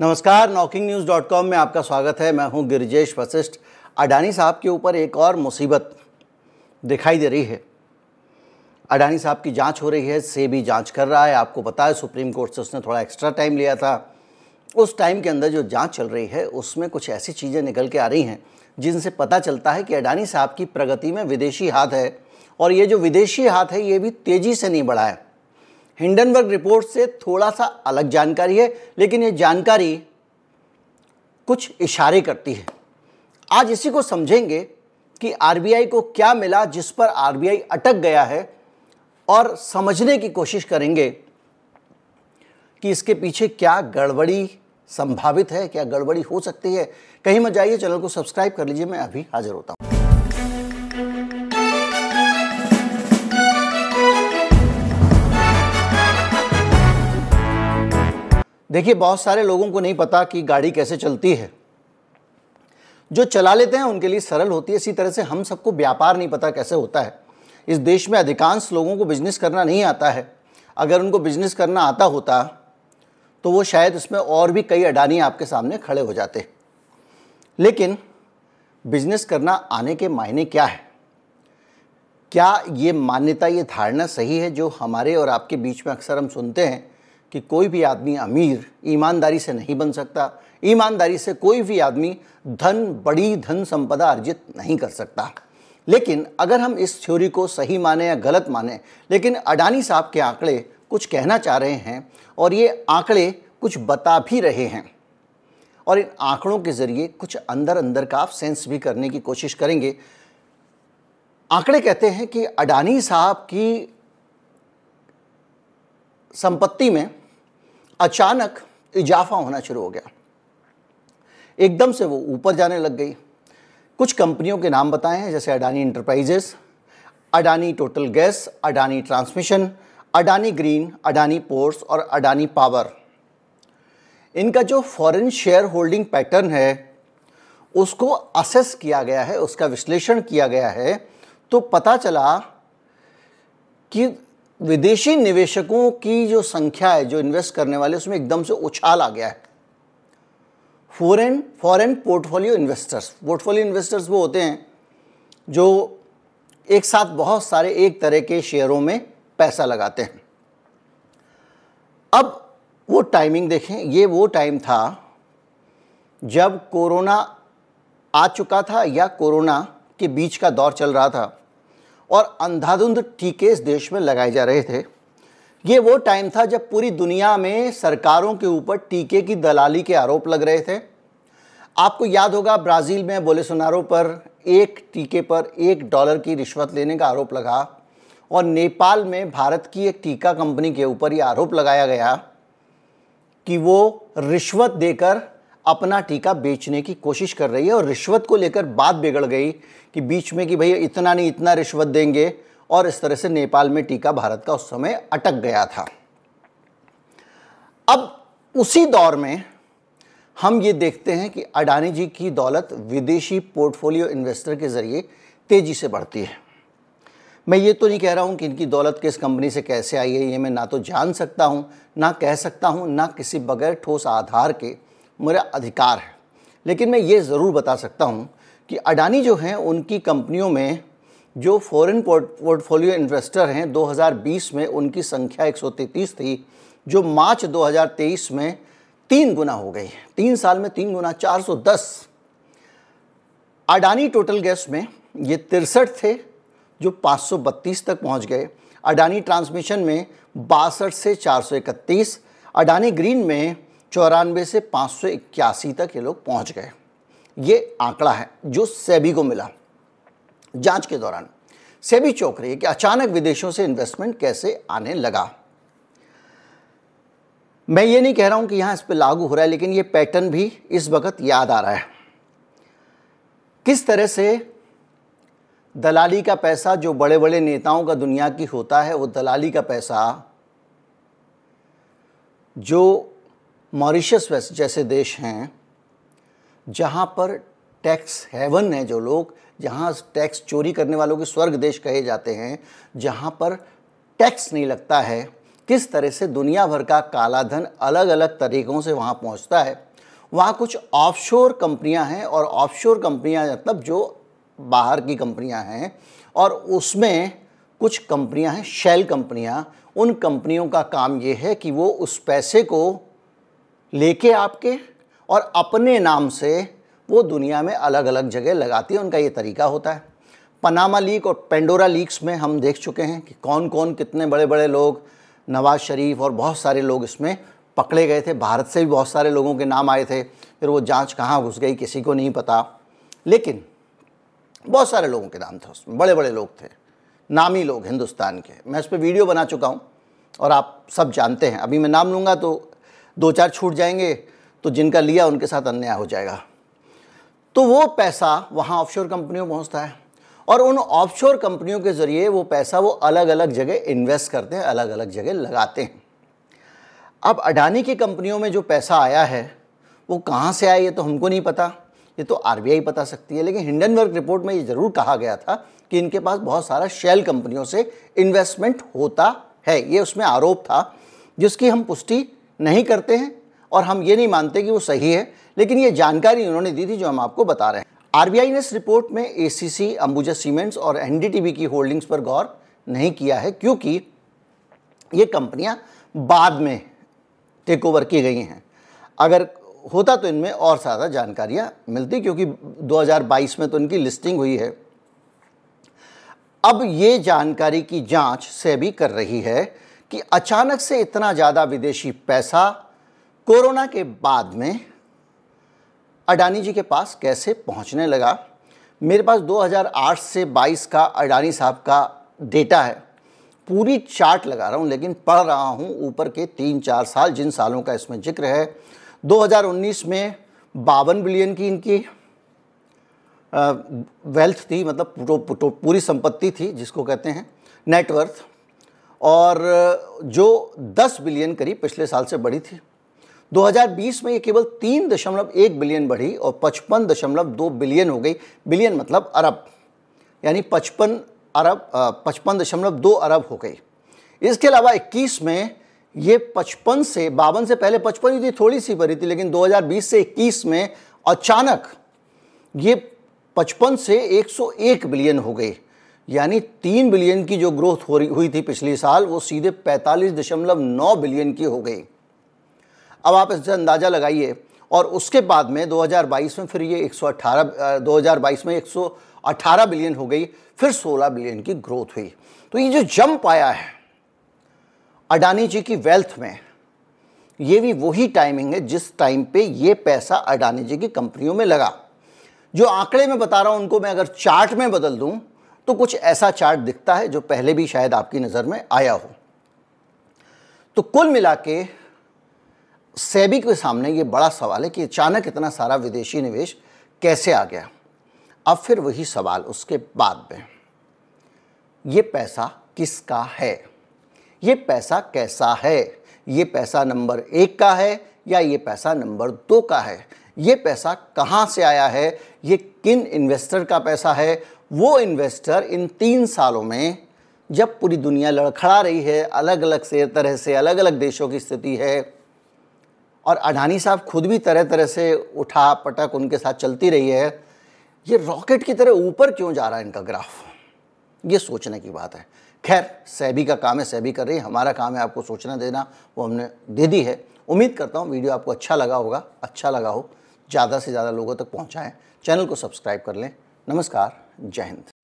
नमस्कार knocking news dot com में आपका स्वागत है मैं हूं गिरिजेश वशिष्ठ अडानी साहब के ऊपर एक और मुसीबत दिखाई दे रही है अडानी साहब की जांच हो रही है सेबी जांच कर रहा है आपको बताया सुप्रीम कोर्ट से उसने थोड़ा एक्स्ट्रा टाइम लिया था उस टाइम के अंदर जो जांच चल रही है उसमें कुछ ऐसी चीज़ें निकल के आ रही हैं जिनसे पता चलता है कि अडानी साहब की प्रगति में विदेशी हाथ है और ये जो विदेशी हाथ है ये भी तेज़ी से नहीं बढ़ा है हिंडनबर्ग रिपोर्ट से थोड़ा सा अलग जानकारी है लेकिन ये जानकारी कुछ इशारे करती है आज इसी को समझेंगे कि आरबीआई को क्या मिला जिस पर आरबीआई अटक गया है और समझने की कोशिश करेंगे कि इसके पीछे क्या गड़बड़ी संभावित है क्या गड़बड़ी हो सकती है कहीं मत जाइए चैनल को सब्सक्राइब कर लीजिए मैं अभी हाजिर होता हूँ देखिए बहुत सारे लोगों को नहीं पता कि गाड़ी कैसे चलती है जो चला लेते हैं उनके लिए सरल होती है इसी तरह से हम सबको व्यापार नहीं पता कैसे होता है इस देश में अधिकांश लोगों को बिजनेस करना नहीं आता है अगर उनको बिजनेस करना आता होता तो वो शायद इसमें और भी कई अडानी आपके सामने खड़े हो जाते लेकिन बिजनेस करना आने के मायने क्या है क्या ये मान्यता ये धारणा सही है जो हमारे और आपके बीच में अक्सर हम सुनते हैं कि कोई भी आदमी अमीर ईमानदारी से नहीं बन सकता ईमानदारी से कोई भी आदमी धन बड़ी धन संपदा अर्जित नहीं कर सकता लेकिन अगर हम इस थ्योरी को सही माने या गलत माने लेकिन अडानी साहब के आंकड़े कुछ कहना चाह रहे हैं और ये आंकड़े कुछ बता भी रहे हैं और इन आंकड़ों के ज़रिए कुछ अंदर अंदर का आप सेंस भी करने की कोशिश करेंगे आंकड़े कहते हैं कि अडानी साहब की संपत्ति में अचानक इजाफा होना शुरू हो गया एकदम से वो ऊपर जाने लग गई कुछ कंपनियों के नाम बताए हैं जैसे Adani enterprises Adani total gas Adani transmission Adani green Adani ports और अडानी पावर इनका जो फॉरेन शेयर होल्डिंग पैटर्न है उसको असेस किया गया है उसका विश्लेषण किया गया है तो पता चला कि विदेशी निवेशकों की जो संख्या है जो इन्वेस्ट करने वाले उसमें एकदम से उछाल आ गया है foreign foreign portfolio investors portfolio investors वो होते हैं जो एक साथ बहुत सारे एक तरह के शेयरों में पैसा लगाते हैं अब वो टाइमिंग देखें ये वो टाइम था जब कोरोना आ चुका था या कोरोना के बीच का दौर चल रहा था और अंधाधुंध टीके इस देश में लगाए जा रहे थे ये वो टाइम था जब पूरी दुनिया में सरकारों के ऊपर टीके की दलाली के आरोप लग रहे थे आपको याद होगा ब्राज़ील में बोलेसोनारो पर एक टीके पर एक डॉलर की रिश्वत लेने का आरोप लगा और नेपाल में भारत की एक टीका कंपनी के ऊपर ये आरोप लगाया गया कि वो रिश्वत देकर अपना टीका बेचने की कोशिश कर रही है और रिश्वत को लेकर बात बिगड़ गई कि बीच में कि भैया इतना नहीं इतना रिश्वत देंगे और इस तरह से नेपाल में टीका भारत का उस समय अटक गया था अब उसी दौर में हम ये देखते हैं कि अडानी जी की दौलत विदेशी पोर्टफोलियो इन्वेस्टर के ज़रिए तेज़ी से बढ़ती है मैं ये तो नहीं कह रहा हूँ कि इनकी दौलत किस कंपनी से कैसे आई है ये मैं ना तो जान सकता हूँ ना कह सकता हूँ ना किसी बगैर ठोस आधार के मेरा अधिकार है लेकिन मैं ये ज़रूर बता सकता हूँ कि अडानी जो हैं उनकी कंपनियों में जो फॉरेन पोर्टफोलियो इन्वेस्टर हैं 2020 में उनकी संख्या 133 थी जो मार्च 2023 में तीन गुना हो गई है तीन साल में तीन गुना 410 अडानी टोटल गैस में ये तिरसठ थे जो 532 तक पहुंच गए अडानी ट्रांसमिशन में बासठ से 431 अडानी ग्रीन में चौरानवे से पाँच तक ये लोग पहुंच गए ये आंकड़ा है जो सेबी को मिला जांच के दौरान सेबी चौक रही है कि अचानक विदेशों से इन्वेस्टमेंट कैसे आने लगा मैं ये नहीं कह रहा हूं कि यहां इस पर लागू हो रहा है लेकिन ये पैटर्न भी इस वक्त याद आ रहा है किस तरह से दलाली का पैसा जो बड़े बड़े नेताओं का दुनिया की होता है वो दलाली का पैसा जो मॉरिशस वेस्ट जैसे देश हैं जहाँ पर टैक्स हेवन है जो लोग जहाँ टैक्स चोरी करने वालों के स्वर्ग देश कहे जाते हैं जहाँ पर टैक्स नहीं लगता है किस तरह से दुनिया भर का कालाधन अलग अलग तरीक़ों से वहाँ पहुँचता है वहाँ कुछ ऑफशोर कंपनियाँ हैं और ऑफशोर कंपनियाँ मतलब जो बाहर की कंपनियाँ हैं और उसमें कुछ कंपनियाँ हैं शेल कंपनियाँ उन कंपनियों का काम ये है कि वो उस पैसे को लेके आपके और अपने नाम से वो दुनिया में अलग अलग जगह लगाती है उनका ये तरीका होता है पनामा लीक और पेंडोरा लीक्स में हम देख चुके हैं कि कौन कौन कितने बड़े बड़े लोग नवाज़ शरीफ और बहुत सारे लोग इसमें पकड़े गए थे भारत से भी बहुत सारे लोगों के नाम आए थे फिर वो जांच कहाँ घुस गई किसी को नहीं पता लेकिन बहुत सारे लोगों के नाम थे उसमें बड़े बड़े लोग थे नामी लोग हिंदुस्तान के मैं इस पर वीडियो बना चुका हूँ और आप सब जानते हैं अभी मैं नाम लूँगा तो दो चार छूट जाएंगे तो जिनका लिया उनके साथ अन्याय हो जाएगा तो वो पैसा वहाँ ऑफशोर कंपनियों में पहुँचता है और उन ऑफशोर कंपनियों के ज़रिए वो पैसा वो अलग अलग जगह इन्वेस्ट करते हैं अलग अलग जगह लगाते हैं अब अडानी की कंपनियों में जो पैसा आया है वो कहाँ से आया ये तो हमको नहीं पता ये तो आरबीआई पता सकती है लेकिन हिंडनबर्ग रिपोर्ट में ये ज़रूर कहा गया था कि इनके पास बहुत सारा शेल कंपनियों से इन्वेस्टमेंट होता है ये उसमें आरोप था जिसकी हम पुष्टि नहीं करते हैं और हम ये नहीं मानते कि वो सही है लेकिन ये जानकारी उन्होंने दी थी जो हम आपको बता रहे हैं आरबीआई ने इस रिपोर्ट में एसीसी अंबुजा सीमेंट्स और एनडीटीबी की होल्डिंग्स पर गौर नहीं किया है क्योंकि ये कंपनियां बाद में टेक ओवर की गई हैं अगर होता तो इनमें और ज़्यादा जानकारियाँ मिलती क्योंकि 2022 में तो इनकी लिस्टिंग हुई है अब ये जानकारी की जांच से भी कर रही है कि अचानक से इतना ज़्यादा विदेशी पैसा कोरोना के बाद में अडानी जी के पास कैसे पहुंचने लगा मेरे पास 2008 से 22 का अडानी साहब का डेटा है पूरी चार्ट लगा रहा हूं लेकिन पढ़ रहा हूं ऊपर के तीन चार साल जिन सालों का इसमें जिक्र है 2019 में बावन बिलियन की इनकी वेल्थ थी मतलब पूरी संपत्ति थी जिसको कहते हैं नेटवर्थ और जो 10 बिलियन करीब पिछले साल से बढ़ी थी 2020 में ये केवल तीन दशमलव एक बिलियन बढ़ी और पचपन दशमलव दो बिलियन हो गई बिलियन मतलब अरब यानी पचपन अरब पचपन दशमलव दो अरब हो गई इसके अलावा 21 में ये पचपन से बावन से पहले पचपन ही थी थोड़ी सी बढ़ी थी लेकिन 2020 से 21 में अचानक ये पचपन से 101 बिलियन हो गई यानी तीन बिलियन की जो ग्रोथ हो रही हुई थी पिछले साल वो सीधे पैंतालीस दशमलव नौ बिलियन की हो गई अब आप इससे अंदाज़ा लगाइए और उसके बाद में 2022 में फिर ये 118 2022 में 118 बिलियन हो गई फिर 16 बिलियन की ग्रोथ हुई तो ये जो जंप आया है अडानी जी की वेल्थ में ये भी वही टाइमिंग है जिस टाइम पे ये पैसा अडानी जी की कंपनियों में लगा जो आंकड़े में बता रहा हूँ उनको मैं अगर चार्ट में बदल दूँ तो कुछ ऐसा चार्ट दिखता है जो पहले भी शायद आपकी नज़र में आया हो तो कुल मिला के सेबी के सामने ये बड़ा सवाल है कि अचानक इतना सारा विदेशी निवेश कैसे आ गया अब फिर वही सवाल उसके बाद में ये पैसा किसका है ये पैसा कैसा है ये पैसा नंबर एक का है या ये पैसा नंबर दो का है ये पैसा कहाँ से आया है ये किन इन्वेस्टर का पैसा है वो इन्वेस्टर इन तीन सालों में जब पूरी दुनिया लड़खड़ा रही है अलग अलग से तरह से अलग अलग देशों की स्थिति है और अडानी साहब खुद भी तरह तरह से उठा पटक उनके साथ चलती रही है ये रॉकेट की तरह ऊपर क्यों जा रहा है इनका ग्राफ ये सोचने की बात है खैर सैबी का काम है सैबी कर रही है हमारा काम है आपको सोचना देना वो हमने दे दी है उम्मीद करता हूँ वीडियो आपको अच्छा लगा होगा अच्छा लगा हो ज़्यादा से ज़्यादा लोगों तक पहुँचाएँ चैनल को सब्सक्राइब कर लें नमस्कार जय हिंद